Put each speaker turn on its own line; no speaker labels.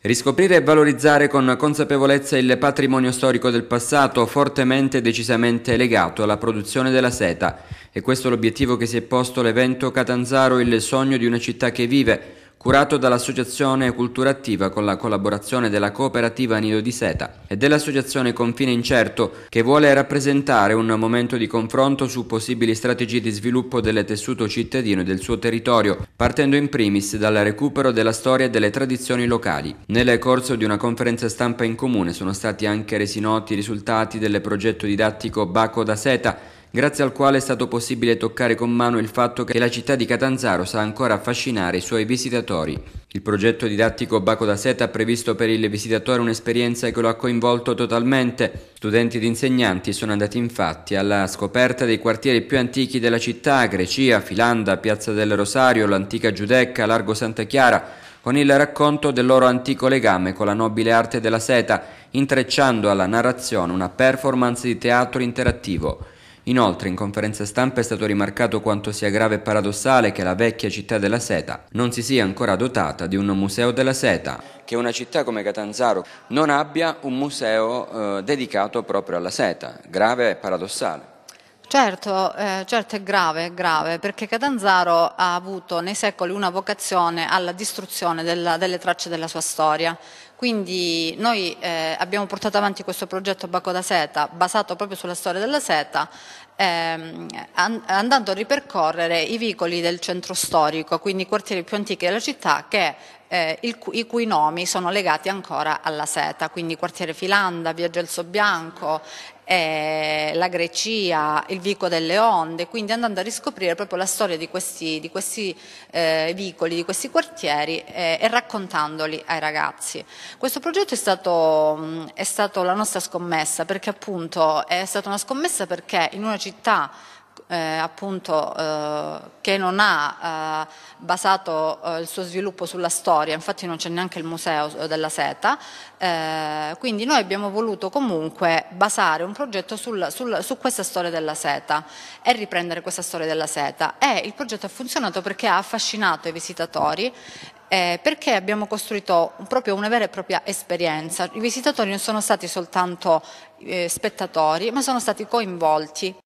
Riscoprire e valorizzare con consapevolezza il patrimonio storico del passato fortemente e decisamente legato alla produzione della seta. E questo è l'obiettivo che si è posto l'evento Catanzaro, il sogno di una città che vive, curato dall'Associazione Cultura Attiva con la collaborazione della cooperativa Nido di Seta e dell'Associazione Confine Incerto che vuole rappresentare un momento di confronto su possibili strategie di sviluppo del tessuto cittadino e del suo territorio, partendo in primis dal recupero della storia e delle tradizioni locali. Nel corso di una conferenza stampa in comune sono stati anche resi noti i risultati del progetto didattico Baco da Seta grazie al quale è stato possibile toccare con mano il fatto che la città di Catanzaro sa ancora affascinare i suoi visitatori. Il progetto didattico Baco da Seta ha previsto per il visitatore un'esperienza che lo ha coinvolto totalmente. Studenti ed insegnanti sono andati infatti alla scoperta dei quartieri più antichi della città, Grecia, Filanda, Piazza del Rosario, l'antica Giudecca, Largo Santa Chiara, con il racconto del loro antico legame con la nobile arte della seta, intrecciando alla narrazione una performance di teatro interattivo. Inoltre in conferenza stampa è stato rimarcato quanto sia grave e paradossale che la vecchia città della seta non si sia ancora dotata di un museo della seta, che una città come Catanzaro non abbia un museo eh, dedicato proprio alla seta, grave e paradossale.
Certo, eh, certo è grave, è grave, perché Catanzaro ha avuto nei secoli una vocazione alla distruzione della, delle tracce della sua storia, quindi noi eh, abbiamo portato avanti questo progetto Baco da Seta basato proprio sulla storia della seta ehm, an andando a ripercorrere i vicoli del centro storico, quindi i quartieri più antichi della città che eh, cu i cui nomi sono legati ancora alla seta, quindi quartiere Filanda, Via Gelso Bianco, eh, la Grecia, il Vico delle Onde, quindi andando a riscoprire proprio la storia di questi, di questi eh, vicoli, di questi quartieri eh, e raccontandoli ai ragazzi. Questo progetto è stato, mm, è stato la nostra scommessa perché appunto è stata una scommessa perché in una città eh, appunto, eh, che non ha eh, basato eh, il suo sviluppo sulla storia, infatti non c'è neanche il museo eh, della seta, eh, quindi noi abbiamo voluto comunque basare un progetto sul, sul, su questa storia della seta e riprendere questa storia della seta e il progetto ha funzionato perché ha affascinato i visitatori eh, perché abbiamo costruito proprio una vera e propria esperienza. I visitatori non sono stati soltanto eh, spettatori, ma sono stati coinvolti.